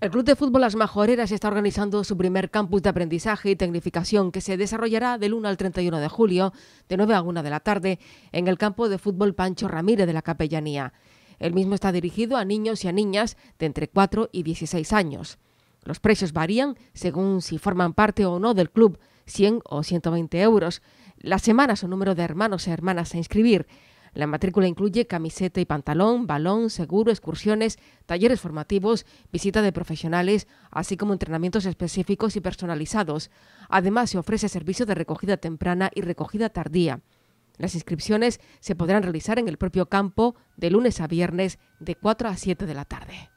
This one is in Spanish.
El Club de Fútbol Las Majoreras está organizando su primer campus de aprendizaje y tecnificación que se desarrollará del 1 al 31 de julio, de 9 a 1 de la tarde, en el campo de fútbol Pancho Ramírez de la Capellanía. El mismo está dirigido a niños y a niñas de entre 4 y 16 años. Los precios varían según si forman parte o no del club, 100 o 120 euros. Las semanas o número de hermanos e hermanas a inscribir, la matrícula incluye camiseta y pantalón, balón, seguro, excursiones, talleres formativos, visita de profesionales, así como entrenamientos específicos y personalizados. Además, se ofrece servicio de recogida temprana y recogida tardía. Las inscripciones se podrán realizar en el propio campo de lunes a viernes de 4 a 7 de la tarde.